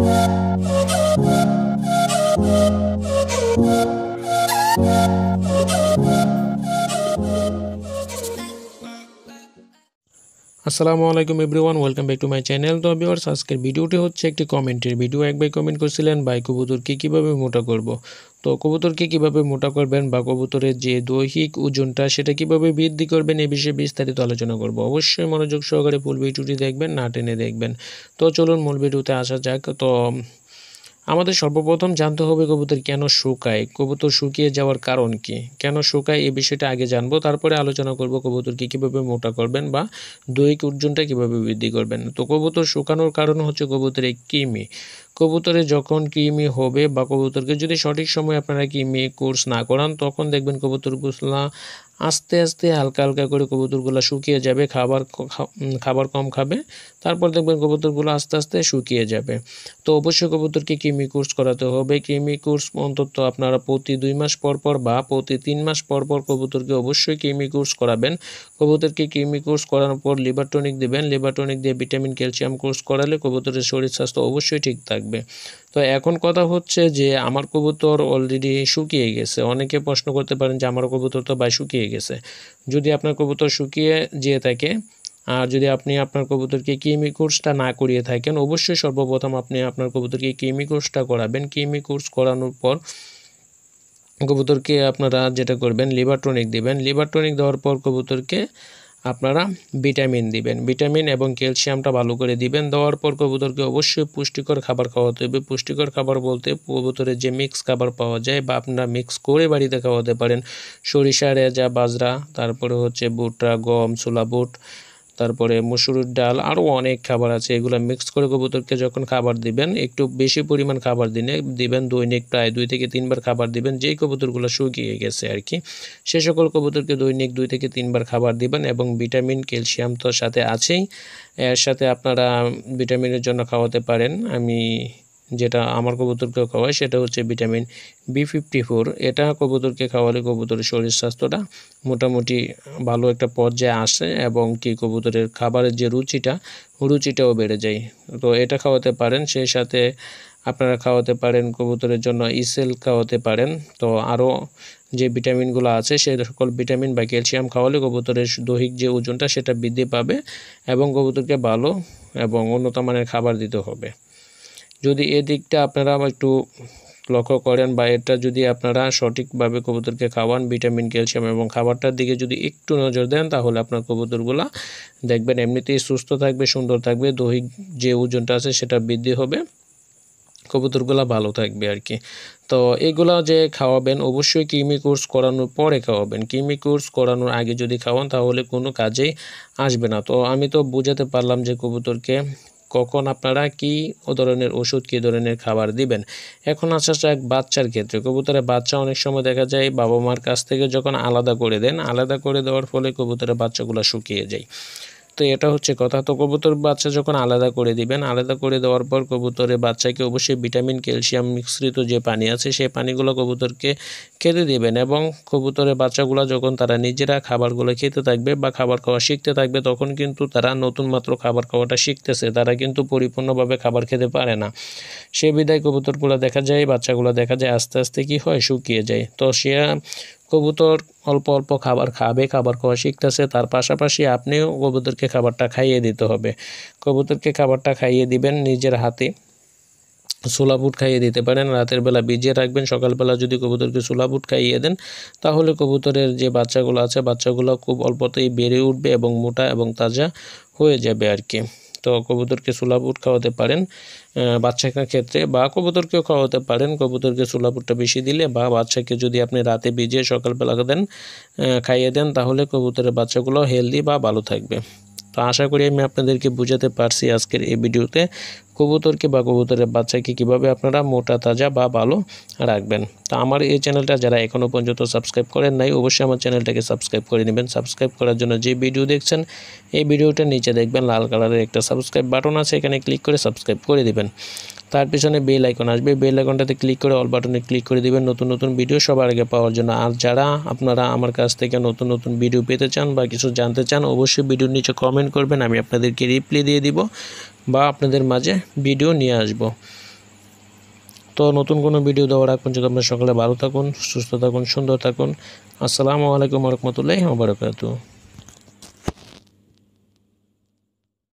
Yeah. আসসালামু আলাইকুম everyone welcome back to my channel তো বিওর্স আজকের ভিডিওটি হচ্ছে একটি কমেন্টের ভিডিও এক ভাই কমেন্ট করছিলেন ভাই কবুতরকে কীভাবে মোটা করব তো কবুতরকে কিভাবে মোটা করবেন বা কবুতরের যে দৈহিক ওজনটা সেটা কিভাবে বৃদ্ধি করবেন এই বিষয়ে বিস্তারিত আলোচনা করব অবশ্যই মনোযোগ সহকারে ফুল ভিডিওটি দেখবেন না টেনে দেখবেন তো চলুন মূল ভিডিওতে আসা যাক তো আমাদের সর্বপ্রথম জানতে হবে কবুতর কেন শুকায় কবুতর শুকিয়ে যাওয়ার কারণ কি কেন শুকায় এই বিষয়টা আগে জানবো তারপরে আলোচনা করব কবুতরকে কীভাবে মোটা করবেন বা দৈহিক ওজনটা কীভাবে বৃদ্ধি করবেন তো কবুতর শুকানোর কারণ হচ্ছে কবুতরের কৃমি কবুতরে যখন কৃমি হবে বা কবুতরকে যদি সঠিক সময় আপনারা কৃমি কোর্স না করান তখন দেখবেন কবুতর কবুতরগুলা আস্তে আস্তে হালকা হালকা করে কবুতরগুলো শুকিয়ে যাবে খাবার খাবার কম খাবে তারপর দেখবেন কবুতরগুলো আস্তে আস্তে শুকিয়ে যাবে তো অবশ্যই কবুতরকে কৃমি কোর্স করাতে হবে কৃমি কোর্স অন্তত আপনারা প্রতি দুই মাস পর পর বা প্রতি তিন মাস পর পর কবুতরকে অবশ্যই কৃমি কোর্স করাবেন কবুতরকে কৃমি কোর্স করানোর পর লিভার টনিক দেবেন লিভার টনিক দিয়ে ভিটামিন ক্যালসিয়াম কোর্স করালে কবুতরের শরীর স্বাস্থ্য অবশ্যই ঠিক থাকবে তো এখন কথা হচ্ছে যে আমার কবুতর অলরেডি শুকিয়ে গেছে অনেকে প্রশ্ন করতে পারেন যে আমার কবুতর তো ভাই শুকিয়ে গেছে যদি আপনার কবুতর শুকিয়ে যেয়ে থাকে আর যদি আপনি আপনার কবুতরকে কিমি কোর্সটা না করিয়ে থাকেন অবশ্যই সর্বপ্রথম আপনি আপনার কবুতরকে কিমি কোর্সটা করাবেন কিমি কোর্স করানোর পর কবুতরকে আপনারা যেটা করবেন লিভার টনিক দেবেন লিভার টনিক দেওয়ার পর কবুতরকে আপনারা ভিটামিন দিবেন ভিটামিন এবং ক্যালসিয়ামটা ভালো করে দিবেন দেওয়ার পর কবুতরকে অবশ্যই পুষ্টিকর খাবার খাওয়াতে হবে পুষ্টিকর খাবার বলতে কবুতরের যে মিক্স খাবার পাওয়া যায় বা আপনারা মিক্স করে বাড়িতে খাওয়াতে পারেন সরিষা রেজা বাজরা তারপরে হচ্ছে বুটরা গম ছোলা বুট তারপরে মসুরের ডাল আরও অনেক খাবার আছে এগুলো মিক্স করে কবুতরকে যখন খাবার দিবেন একটু বেশি পরিমাণ খাবার দিনে দিবেন দৈনিক প্রায় দুই থেকে তিনবার খাবার দিবেন যেই কবুতরগুলো শুকিয়ে গেছে আর কি সে সকল কবুতরকে দৈনিক দুই থেকে তিনবার খাবার দিবেন এবং ভিটামিন ক্যালসিয়াম তো সাথে আছেই এর সাথে আপনারা ভিটামিনের জন্য খাওয়াতে পারেন আমি যেটা আমার কবুতরকে খাওয়াই সেটা হচ্ছে ভিটামিন বি ফিফটি ফোর এটা কবুতরকে খাওয়ালে কবুতরের শরীর স্বাস্থ্যটা মোটামুটি ভালো একটা পর্যায়ে আসে এবং কি কবুতরের খাবারের যে রুচিটা রুচিটাও বেড়ে যায় তো এটা খাওয়াতে পারেন সেই সাথে আপনারা খাওয়াতে পারেন কবুতরের জন্য ইসেল খাওয়াতে পারেন তো আরও যে ভিটামিনগুলো আছে সেই সকল ভিটামিন বা ক্যালসিয়াম খাওয়ালে কবুতরের দৈহিক যে ওজনটা সেটা বৃদ্ধি পাবে এবং কবুতরকে ভালো এবং উন্নত মানের খাবার দিতে হবে যদি এদিকটা আপনারা একটু লক্ষ্য করেন বা এটা যদি আপনারা সঠিকভাবে কবুতরকে খাওয়ান ভিটামিন ক্যালসিয়াম এবং খাবারটার দিকে যদি একটু নজর দেন তাহলে আপনার কবুতরগুলো দেখবেন এমনিতেই সুস্থ থাকবে সুন্দর থাকবে দৈহিক যে ওজনটা আছে সেটা বৃদ্ধি হবে কবুতরগুলো ভালো থাকবে আর কি তো এগুলা যে খাওয়াবেন অবশ্যই কিমি কোর্স করানোর পরে খাওয়াবেন কিমি কোর্স করানোর আগে যদি খাওয়ান তাহলে কোনো কাজেই আসবে না তো আমি তো বোঝাতে পারলাম যে কবুতরকে কখন আপনারা কি ধরনের ওষুধ কী ধরনের খাবার দিবেন এখন আসা আচ্ছা, যাক আচ্ছা, বাচ্চার ক্ষেত্রে কবুতরের বাচ্চা অনেক সময় দেখা যায় বাবা মার কাছ থেকে যখন আলাদা করে দেন আলাদা করে দেওয়ার ফলে কবুতরের বাচ্চাগুলো শুকিয়ে যায় তো এটা হচ্ছে কথা তো কবুতর বাচ্চা যখন আলাদা করে দিবেন আলাদা করে দেওয়ার পর কবুতরের বাচ্চাকে অবশ্যই ভিটামিন ক্যালসিয়াম মিশ্রিত যে পানি আছে সেই পানিগুলো কবুতরকে খেতে দিবেন এবং কবুতরের বাচ্চাগুলো যখন তারা নিজেরা খাবারগুলো খেতে থাকবে বা খাবার খাওয়া শিখতে থাকবে তখন কিন্তু তারা নতুন মাত্র খাবার খাওয়াটা শিখতেছে তারা কিন্তু পরিপূর্ণভাবে খাবার খেতে পারে না সে বিদায় কবুতরগুলো দেখা যায় বাচ্চাগুলো দেখা যায় আস্তে আস্তে কি হয় শুকিয়ে যায় তো সে কবুতর অল্প অল্প খাবার খাবে খাবার খাওয়া শিখতেছে তার পাশাপাশি আপনিও কবুতরকে খাবারটা খাইয়ে দিতে হবে কবুতরকে খাবারটা খাইয়ে দিবেন নিজের হাতে সোলা বুট খাইয়ে দিতে পারেন রাতের বেলা ভিজিয়ে রাখবেন সকালবেলা যদি কবুতরকে সোলা বুট খাইয়ে দেন তাহলে কবুতরের যে বাচ্চাগুলো আছে বাচ্চাগুলো খুব অল্পতেই বেড়ে উঠবে এবং মোটা এবং তাজা হয়ে যাবে আর কি তো কবুতরকে সোলাপুর খাওয়াতে পারেন বাচ্চাকার ক্ষেত্রে বা কবুতরকেও খাওয়াতে পারেন কবুতরকে সোলাপুরটা বেশি দিলে বা বাচ্চাকে যদি আপনি রাতে ভিজিয়ে সকালবেলা দেন খাইয়ে দেন তাহলে কবুতরের বাচ্চাগুলো হেলদি বা ভালো থাকবে তো আশা করি আমি আপনাদেরকে বুঝাতে পারছি আজকের এই ভিডিওতে কবুতরকে বা কবুতরের বাচ্চাকে কিভাবে আপনারা মোটা তাজা বা ভালো রাখবেন তো আমার এই চ্যানেলটা যারা এখনও পর্যন্ত সাবস্ক্রাইব করেন নাই অবশ্যই আমার চ্যানেলটাকে সাবস্ক্রাইব করে নেবেন সাবস্ক্রাইব করার জন্য যে ভিডিও দেখছেন এই ভিডিওটা নিচে দেখবেন লাল কালারের একটা সাবস্ক্রাইব বাটন আছে এখানে ক্লিক করে সাবস্ক্রাইব করে দেবেন তার পিছনে বেল আইকন আসবে বেল আইকনটাতে ক্লিক করে অল বাটনে ক্লিক করে দিবেন নতুন নতুন ভিডিও সবার আগে পাওয়ার জন্য আর যারা আপনারা আমার কাছ থেকে নতুন নতুন ভিডিও পেতে চান বা কিছু জানতে চান অবশ্যই ভিডিওর নিচে কমেন্ট করবেন আমি আপনাদেরকে রিপ্লাই দিয়ে দিব বা আপনাদের মাঝে ভিডিও নিয়ে আসব তো নতুন কোনো ভিডিও দেওয়ার আগ পর্যন্ত আপনার সকালে ভালো থাকুন সুস্থ থাকুন সুন্দর থাকুন আসসালামু আলাইকুম রহমতুল্লাহ বারকাতু